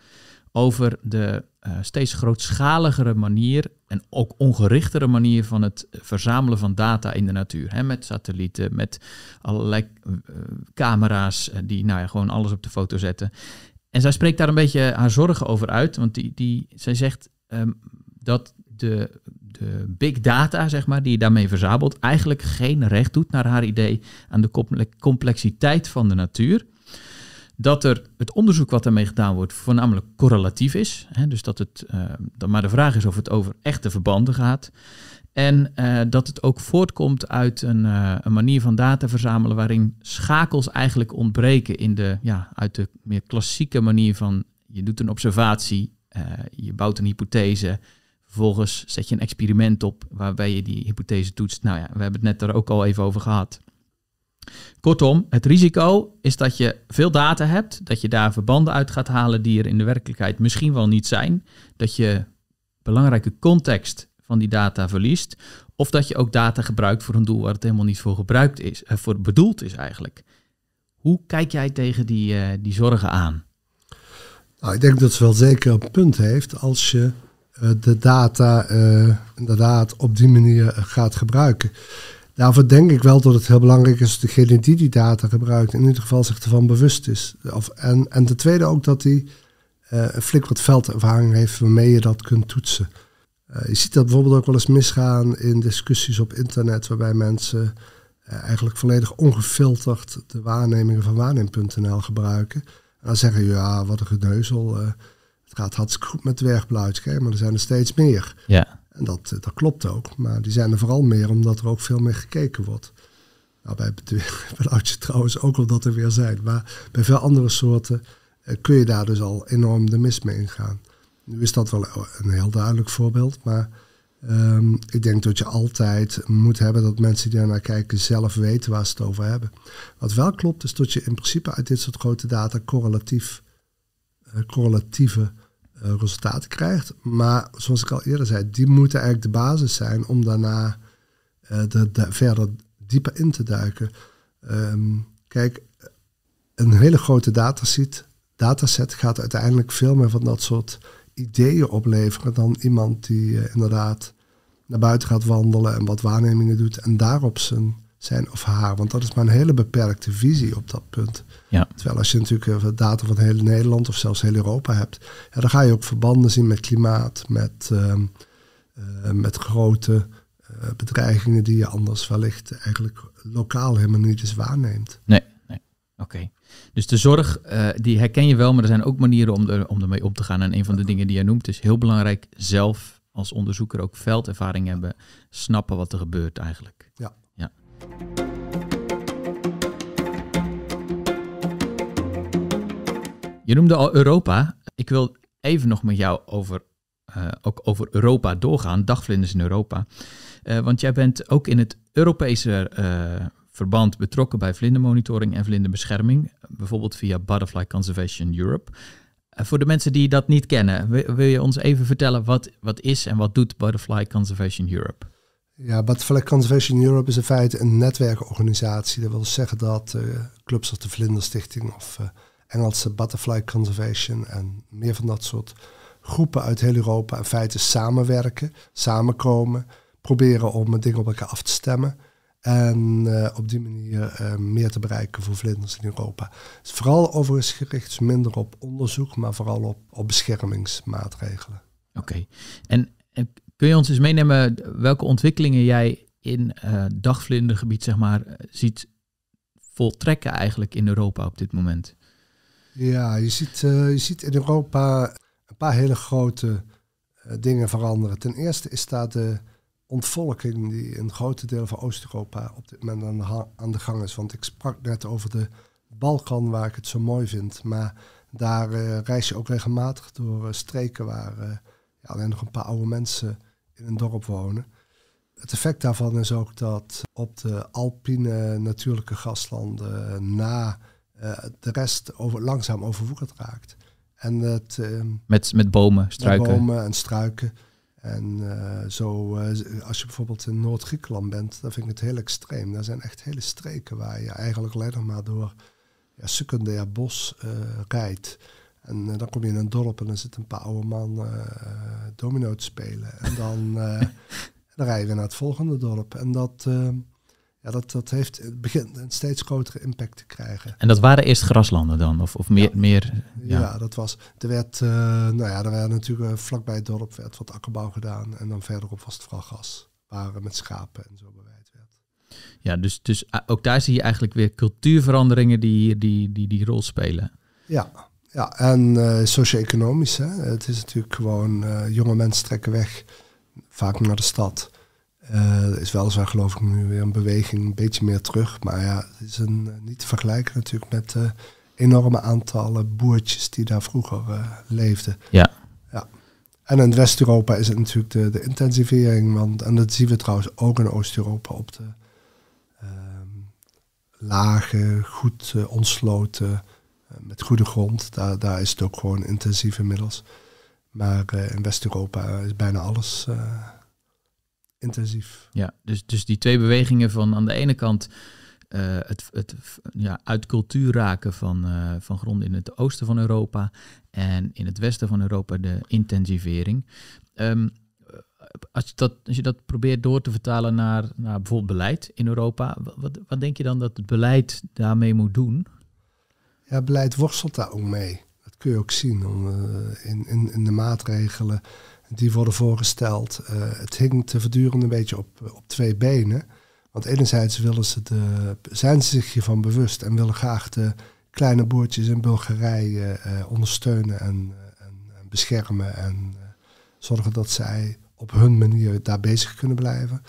over de eh, steeds grootschaligere manier en ook ongerichtere manier van het verzamelen van data in de natuur. Hè, met satellieten, met allerlei eh, camera's die nou ja, gewoon alles op de foto zetten. En zij spreekt daar een beetje haar zorgen over uit, want die, die, zij zegt um, dat de, de big data, zeg maar, die je daarmee verzamelt, eigenlijk geen recht doet naar haar idee aan de complexiteit van de natuur. Dat er het onderzoek wat daarmee gedaan wordt voornamelijk correlatief is. Hè, dus dat het, eh, dan maar de vraag is of het over echte verbanden gaat. En eh, dat het ook voortkomt uit een, eh, een, manier van data verzamelen waarin schakels eigenlijk ontbreken in de, ja, uit de meer klassieke manier van je doet een observatie, je bouwt een hypothese, Vervolgens zet je een experiment op waarbij je die hypothese toetst. Nou ja, we hebben het net er ook al even over gehad. Kortom, het risico is dat je veel data hebt, dat je daar verbanden uit gaat halen die er in de werkelijkheid misschien wel niet zijn, dat je belangrijke context van die data verliest, of dat je ook data gebruikt voor een doel waar het helemaal niet voor gebruikt is, eh, voor bedoeld is eigenlijk. Hoe kijk jij tegen die, eh, die zorgen aan? Nou, ik denk dat ze wel zeker een punt heeft als je eh, de data eh, inderdaad op die manier eh, gaat gebruiken. Daarvoor denk ik wel dat het heel belangrijk is dat degene die die data gebruikt in ieder geval zich ervan bewust is. Of, en, en ten tweede ook dat hij een flink wat veldervaring heeft waarmee je dat kunt toetsen. je ziet dat bijvoorbeeld ook wel eens misgaan in discussies op internet, waarbij mensen eigenlijk volledig ongefilterd de waarnemingen van waarneem.nl gebruiken. En dan zeggen, ja, wat een geneuzel het gaat hartstikke goed met dwergbluitkerken, maar er zijn er steeds meer. Ja. En dat, eh, dat klopt ook. Maar die zijn er vooral meer omdat er ook veel meer gekeken wordt. Nou, bij <laughs> blauwtje trouwens ook al dat er weer zijn. Maar bij veel andere soorten eh, kun je daar dus al enorm de mis mee ingaan. Nu is dat wel een heel duidelijk voorbeeld, maar ehm, ik denk dat je altijd moet hebben dat mensen die daarnaar kijken zelf weten waar ze het over hebben. Wat wel klopt is dat je in principe uit dit soort grote data correlatief eh, correlatieve eh, resultaten krijgt. Maar zoals ik al eerder zei, die moeten eigenlijk de basis zijn om daarna eh, de, verder dieper in te duiken. Ehm, kijk, een hele grote dataset, dataset gaat uiteindelijk veel meer van dat soort ideeën opleveren dan iemand die inderdaad naar buiten gaat wandelen en wat waarnemingen doet en daarop zijn zijn of haar. Want dat is maar een hele beperkte visie op dat punt. Ja. Terwijl als je natuurlijk eh, data van heel Nederland of zelfs heel Europa hebt, ja, dan ga je ook verbanden zien met klimaat, met, ehm, eh, met grote eh, bedreigingen die je anders wellicht eigenlijk lokaal helemaal niet eens waarneemt. Nee, nee. oké. Dus de zorg, die herken je wel, maar er zijn ook manieren om, er, om ermee om te gaan. En een van de dingen die jij noemt is heel belangrijk zelf als onderzoeker ook veldervaring hebben, snappen wat er gebeurt eigenlijk. Ja. Je noemde al Europa. Ik wil even nog met jou over, eh, ook over Europa doorgaan, dagvlinders in Europa. Eh, want jij bent ook in het Europese eh, verband betrokken bij vlindermonitoring en vlinderbescherming, bijvoorbeeld via Butterfly Conservation Europe. voor de mensen die dat niet kennen, wil, wil je ons even vertellen wat, wat is en wat doet Butterfly Conservation Europe? Ja, Butterfly Conservation Europe is in feite een netwerkorganisatie. Dat wil zeggen dat eh, clubs als de Vlinderstichting of eh, Engelse Butterfly Conservation en meer van dat soort groepen uit heel Europa in feite samenwerken, samenkomen, proberen om dingen op elkaar af te stemmen. En eh, op die manier meer te bereiken voor vlinders in Europa. Het is vooral overigens gericht minder op onderzoek, maar vooral op, op beschermingsmaatregelen. Oké. en, Kun je ons eens meenemen welke ontwikkelingen jij in uh, eh, dagvlindergebied zeg maar, ziet voltrekken eigenlijk in Europa op dit moment? Ja, je ziet, eh, je ziet in Europa een paar hele grote eh, dingen veranderen. Ten eerste is daar de ontvolking die in grote delen van Oost-Europa op dit moment aan de, aan de, gang is. Want ik sprak net over de Balkan waar ik het zo mooi vind. Maar daar reis je ook regelmatig door streken waar alleen nog een paar oude mensen in een dorp wonen. Het effect daarvan is ook dat op de alpine natuurlijke graslanden na eh, de rest over, langzaam overwoekerd raakt. En het, ehm, met, met bomen, struiken. Met bomen en struiken. En uh, zo, eh, als je bijvoorbeeld in Noord-Griekenland bent, dan vind ik het heel extreem. Daar zijn echt hele streken waar je eigenlijk alleen maar door ja, secundair bos rijdt. En eh, dan kom je in een dorp en dan zitten een paar oude man uh, domino te spelen. En dan, rijden <laughs> dan naar het volgende dorp. En dat, ja, dat, dat heeft, begint een steeds grotere impact te krijgen. En dat waren eerst graslanden dan? Of, of meer? Ja, meer, ja. dat was. Er werd, nou ja, er werd natuurlijk vlakbij het dorp werd wat akkerbouw gedaan. En dan verderop was het vooral gas. Waren met schapen en zo werd Ja, dus, dus ook daar zie je eigenlijk weer cultuurveranderingen die, die, die, die rol spelen. Ja, ja, en eh, socio-economisch. Het is natuurlijk gewoon, eh, jonge mensen trekken weg, vaak naar de stad. Er eh, is weliswaar geloof ik nu weer een beweging een beetje meer terug. Maar ja, het is een, niet te vergelijken natuurlijk met het enorme aantallen boertjes die daar vroeger leefden. Ja. ja. En in West-Europa is het natuurlijk de, de, intensivering. Want, en dat zien we trouwens ook in Oost-Europa op de ehm, lage, goed ontsloten eh, met goede grond. Daar, daar is het ook gewoon intensief inmiddels. Maar eh, in West-Europa is bijna alles eh, intensief. Ja, dus, dus die twee bewegingen van aan de ene kant het, het ja, uit cultuur raken van, uh, van grond in het oosten van Europa en in het westen van Europa de intensivering. Ehm, als, je dat, als je dat probeert door te vertalen naar, naar bijvoorbeeld beleid in Europa, wat, wat denk je dan dat het beleid daarmee moet doen? Ja, beleid worstelt daar ook mee. Dat kun je ook zien om, eh, in, in, in, de maatregelen die worden voorgesteld. Eh, het hing te voortdurend een beetje op, op twee benen. Want enerzijds willen ze de, zijn ze zich hiervan bewust en willen graag de kleine boertjes in Bulgarije eh, ondersteunen en, en, beschermen en zorgen dat zij op hun manier daar bezig kunnen blijven.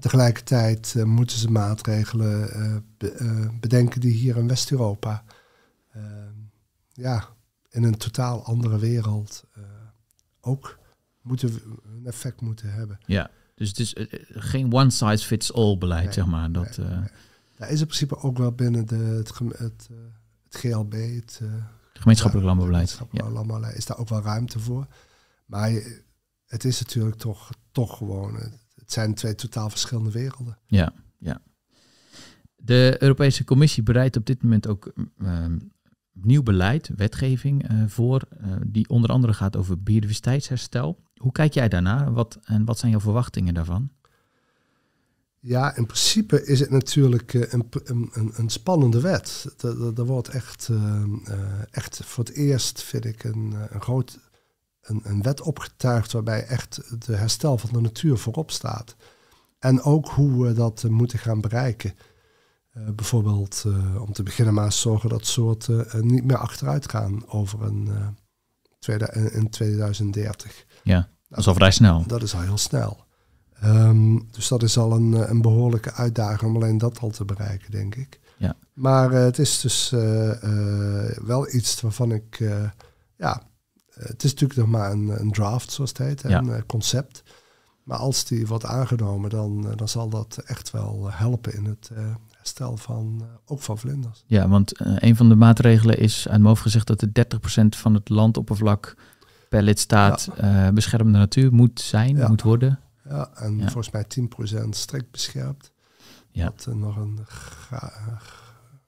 tegelijkertijd moeten ze maatregelen bedenken die hier in West-Europa Ehm, ja, in een totaal andere wereld eh, ook moeten een effect moeten hebben. Ja, dus het is eh, eh, geen one size fits all beleid, zeg maar. Dat, dat is in principe ook wel binnen de, het, het, GLB, het gemeenschappelijk landbouwbeleid. ja. is daar ook wel ruimte voor. Maar het is natuurlijk toch, toch gewoon, het zijn twee totaal verschillende werelden. Ja, ja. De Europese Commissie bereidt op dit moment ook ehm, nieuw beleid, wetgeving eh, voor, eh, die onder andere gaat over biodiversiteitsherstel. Hoe kijk jij daarnaar wat, en wat zijn jouw verwachtingen daarvan? Ja, in principe is het natuurlijk eh, een, een, een spannende wet. Er wordt echt, echt voor het eerst, vind ik, een, een groot een, een wet opgetuigd waarbij echt de herstel van de natuur voorop staat. En ook hoe we dat moeten gaan bereiken. Eh, bijvoorbeeld eh, om te beginnen maar zorgen dat soorten eh, niet meer achteruit gaan over een, tweede, in 2030. Ja, dat is al snel. Dat is al heel snel. Ehm, dus dat is al een, een, behoorlijke uitdaging om alleen dat al te bereiken, denk ik. Ja. Maar het is dus wel iets waarvan ik, ja, het is natuurlijk nog maar een, een draft, zoals het heet, een concept. Maar als die wordt aangenomen, dan, dan zal dat echt wel helpen in het, stel van, eh, ook van vlinders. Ja, want eh, een van de maatregelen is uit mijn hoofd gezegd dat de 30% van het landoppervlak per lidstaat uh, beschermde natuur moet zijn, moet worden. Ja, en volgens mij 10% strikt beschermd. Ja. Dat is nog een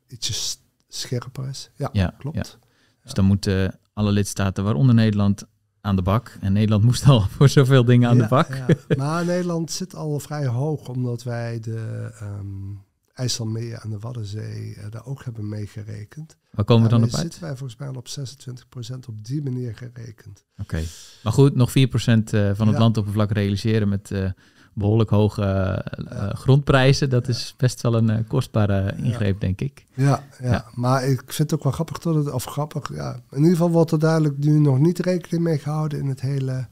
ietsje scherper is. Ja, klopt. Dus dan moeten alle lidstaten, waaronder Nederland, aan de bak. En Nederland <laughs> moest al voor zoveel dingen aan de bak. Ja. Maar Nederland zit al vrij hoog, omdat wij de ehm, IJsselmeer en de Waddenzee uh, daar ook hebben meegerekend. Waar komen we dan op uit? zitten wij volgens mij al op 26% op die manier gerekend. Oké, maar goed, nog 4% eh, van het landoppervlak realiseren met eh, behoorlijk hoge grondprijzen. Dat is best wel een kostbare ingreep, denk ik. Ja, ja, maar ik vind het ook wel grappig, dat het, of grappig, ja. In ieder geval wordt er duidelijk nu nog niet rekening mee gehouden in het hele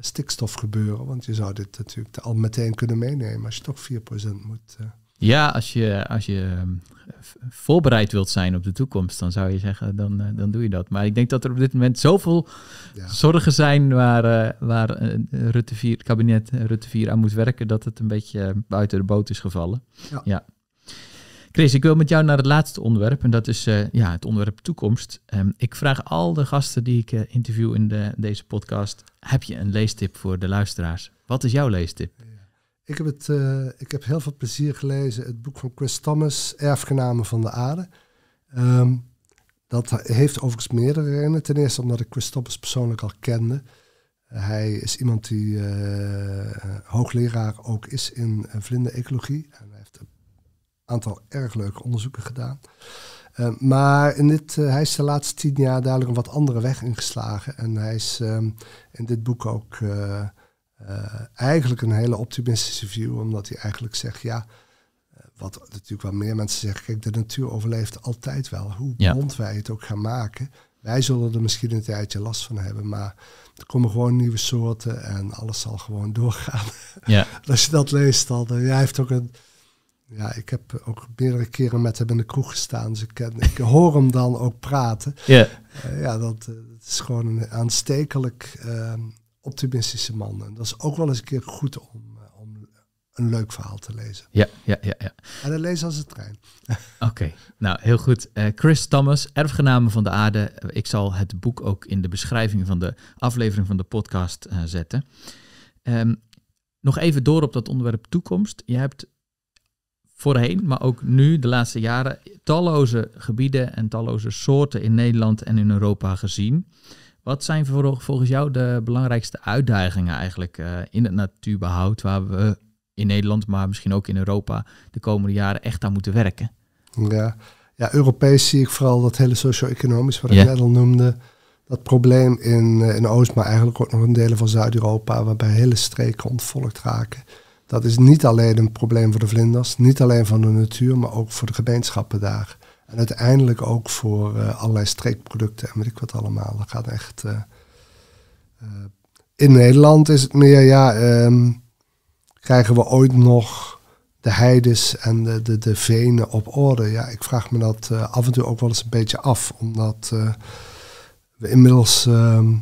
stikstofgebeuren. Want je zou dit natuurlijk al meteen kunnen meenemen als je toch 4% moet... Ja, als je, als je ehm, voorbereid wilt zijn op de toekomst, dan zou je zeggen, dan, eh, dan doe je dat. Maar ik denk dat er op dit moment zoveel zorgen zijn waar, eh, eh, het waar Rutte 4, kabinet Rutte 4 aan moet werken, dat het een beetje buiten de boot is gevallen. Ja. Chris, ik wil met jou naar het laatste onderwerp en dat is ja, het onderwerp toekomst. Ehm, ik vraag al de gasten die ik interview in de, deze podcast, heb je een leestip voor de luisteraars? Wat is jouw leestip? Ik heb, het, eh, ik heb heel veel plezier gelezen, het boek van Chris Thomas, Erfgenamen van de Aarde. Ehm, dat heeft overigens meerdere redenen. Ten eerste omdat ik Chris Thomas persoonlijk al kende. Eh, hij is iemand die eh, hoogleraar ook is in vlinderecologie. En hij heeft een aantal erg leuke onderzoeken gedaan. Ehm, maar in dit, hij is de laatste tien jaar duidelijk een wat andere weg ingeslagen. En hij is ehm, in dit boek ook eh, eigenlijk een hele optimistische view, omdat hij eigenlijk zegt, ja, eh, wat natuurlijk wel meer mensen zeggen, kijk, de natuur overleeft altijd wel. Hoe ja. bond wij het ook gaan maken. Wij zullen er misschien een tijdje last van hebben, maar er komen gewoon nieuwe soorten en alles zal gewoon <laughs> doorgaan. Ja. <laughs> Als je dat leest, al, eh, jij heeft ook een. Ja, ik heb ook meerdere keren met hem in de kroeg gestaan, dus ik, ik <laughs> hoor hem dan ook praten. Ja, ja dat, is gewoon een aanstekelijk ehm, optimistische man. En dat is ook wel eens een keer goed eh, om, een leuk verhaal te lezen. Ja, ja, ja. ja. En dan lees als een trein. <laughs> Oké, nou heel goed. Eh, Chris Thomas, Erfgenamen van de Aarde. Ik zal het boek ook in de beschrijving van de aflevering van de podcast eh, zetten. Ehm, nog even door op dat onderwerp toekomst. Je hebt voorheen, maar ook nu, de laatste jaren, talloze gebieden en talloze soorten in Nederland en in Europa gezien. Wat zijn volgens jou de belangrijkste uitdagingen eigenlijk eh, in het natuurbehoud waar we in Nederland, maar misschien ook in Europa de komende jaren echt aan moeten werken? Ja, ja Europees zie ik vooral dat hele socio-economisch, wat ik net al noemde. Dat probleem in, eh, in Oost, maar eigenlijk ook nog in delen van Zuid-Europa, waarbij hele streken ontvolkt raken. Dat is niet alleen een probleem voor de vlinders, niet alleen van de natuur, maar ook voor de gemeenschappen daar. En uiteindelijk ook voor eh, allerlei streekproducten en weet ik wat allemaal. Dat gaat echt. Eh, eh, in Nederland is het meer, ja, ehm, krijgen we ooit nog de heides en de, de, de venen op orde? Ja, ik vraag me dat af en toe ook wel eens een beetje af, omdat we inmiddels ehm,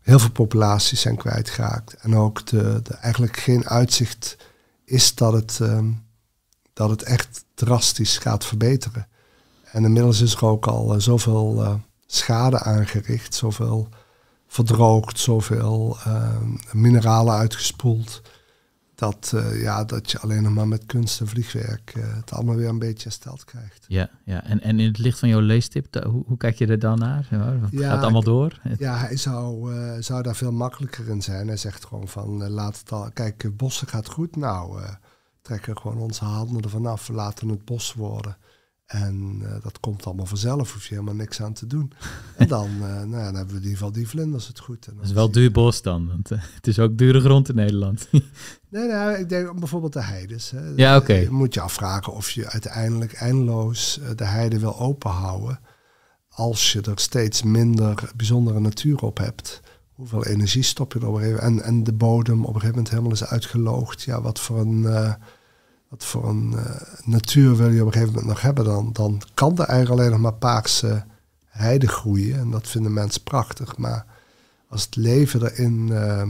heel veel populaties zijn kwijtgeraakt. En ook de, eigenlijk geen uitzicht is dat het, ehm, dat het echt drastisch gaat verbeteren. En inmiddels is er ook al eh, zoveel eh, schade aangericht, zoveel verdroogd, zoveel eh, mineralen uitgespoeld dat, ja, dat je alleen nog maar met kunst en vliegwerk het allemaal weer een beetje hersteld krijgt. Ja, ja. En, en in het licht van jouw leestip, hoe, hoe, kijk je er dan naar? Ja, gaat allemaal door? Ja, hij zou, zou daar veel makkelijker in zijn. Hij zegt gewoon van, laat het al, kijk, bossen gaat goed, nou trekken gewoon onze handen ervan af, laten het bos worden. En eh, dat komt allemaal vanzelf, hoef je helemaal niks aan te doen. En <laughs> dan, eh, nou, dan hebben we in ieder geval die vlinders het goed. dat is wel duur bos dan, want eh, het is ook dure grond in Nederland. <laughs> nee, nou, ik denk bijvoorbeeld de heides. Hè. Ja, oké. moet je afvragen of je uiteindelijk eindeloos de heide wil openhouden. Als je er steeds minder bijzondere natuur op hebt. Hoeveel energie stop je er op een gegeven moment? En, en de bodem op een gegeven moment helemaal is uitgeloogd. Ja, wat voor een wat voor een eh, natuur wil je op een gegeven moment nog hebben? Dan, dan kan er eigenlijk alleen nog maar Paakse heide groeien. En dat vinden mensen prachtig. Maar als het leven erin eh,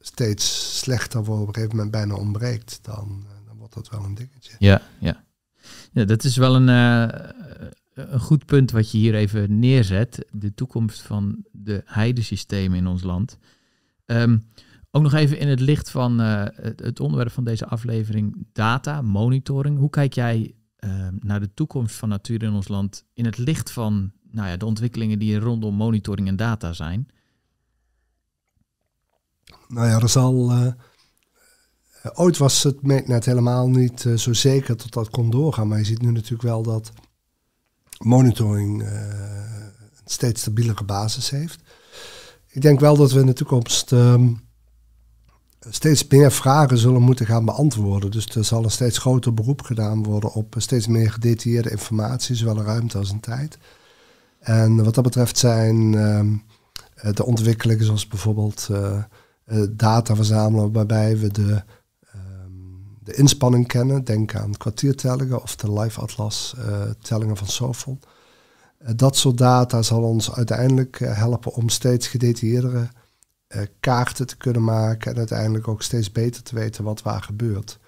steeds slechter wordt, op een gegeven moment bijna ontbreekt, dan, eh, dan wordt dat wel een dingetje. Ja, ja. ja dat is wel een, een goed punt wat je hier even neerzet. De toekomst van de heidesystemen in ons land. Um, ook nog even in het licht van eh, het onderwerp van deze aflevering, data, monitoring. Hoe kijk jij eh, naar de toekomst van natuur in ons land in het licht van nou ja, de ontwikkelingen die rondom monitoring en data zijn? Nou ja, er zal. Eh, ooit was het net helemaal niet zo zeker dat dat kon doorgaan. Maar je ziet nu natuurlijk wel dat monitoring een steeds stabielere basis heeft. Ik denk wel dat we in de toekomst ehm, steeds meer vragen zullen moeten gaan beantwoorden. Dus er zal een steeds groter beroep gedaan worden op steeds meer gedetailleerde informatie, zowel ruimte als in tijd. En wat dat betreft zijn ehm, eh, de ontwikkelingen zoals bijvoorbeeld eh, eh, data verzamelen waarbij we de, ehm, de inspanning kennen. Denk aan kwartiertellingen of de live atlas tellingen van Sofon. dat soort data zal ons uiteindelijk helpen om steeds gedetailleerdere eh, kaarten te kunnen maken en uiteindelijk ook steeds beter te weten wat waar gebeurt.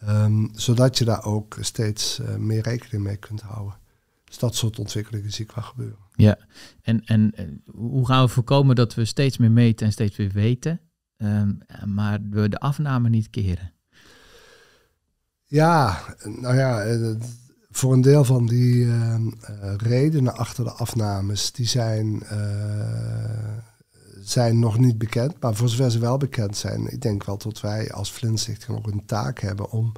Ehm, zodat je daar ook steeds eh, meer rekening mee kunt houden. Dus dat soort ontwikkelingen zie ik wel gebeuren. Ja, en, en eh, hoe gaan we voorkomen dat we steeds meer meten en steeds meer weten, ehm, maar we de afname niet keren? Ja, nou ja, voor een deel van die uh, redenen achter de afnames, die zijn zijn nog niet bekend, maar voor zover ze wel bekend zijn, ik denk wel dat wij als Vlindstichting ook een taak hebben om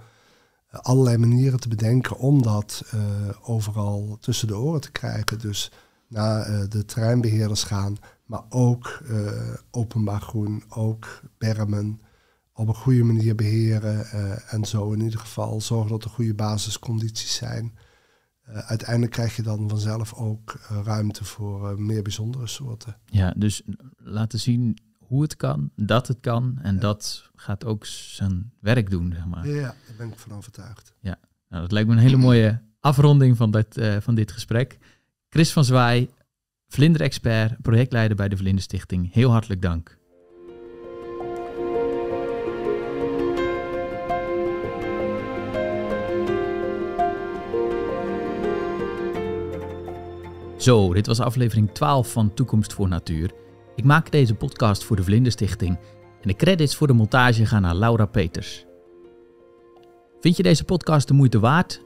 eh, allerlei manieren te bedenken om dat eh, overal tussen de oren te krijgen. Dus naar eh, de treinbeheerders gaan, maar ook openbaar groen, ook bermen op een goede manier beheren en zo in ieder geval zorgen dat er goede basiscondities zijn. Eh, uiteindelijk krijg je dan vanzelf ook eh, ruimte voor eh, meer bijzondere soorten. Ja, dus laten zien hoe het kan, dat het kan en dat gaat ook zijn werk doen, zeg maar. Ja, daar ben ik van overtuigd. Ja, nou, dat lijkt me een hele mooie afronding van, dat, van dit gesprek. Chris van Zwaai, vlinderexpert, projectleider bij de Vlinderstichting. Heel hartelijk dank. Zo, dit was aflevering 12 van Toekomst voor Natuur. Ik maak deze podcast voor de Vlinderstichting en de credits voor de montage gaan naar Laura Peters. Vind je deze podcast de moeite waard?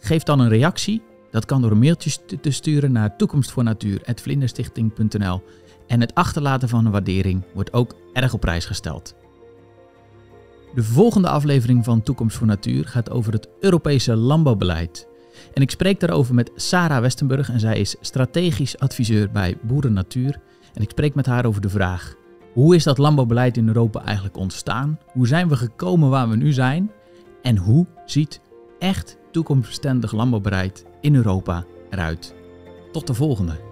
Geef dan een reactie. Dat kan door een mailtje te sturen naar toekomstvoornatuur.vlinderstichting.nl en het achterlaten van een waardering wordt ook erg op prijs gesteld. De volgende aflevering van Toekomst voor Natuur gaat over het Europese landbouwbeleid. En ik spreek daarover met Sarah Westenburg en zij is strategisch adviseur bij Boeren Natuur. En ik spreek met haar over de vraag: hoe is dat landbouwbeleid in Europa eigenlijk ontstaan? Hoe zijn we gekomen waar we nu zijn? En hoe ziet echt toekomstbestendig landbouwbeleid in Europa eruit? Tot de volgende.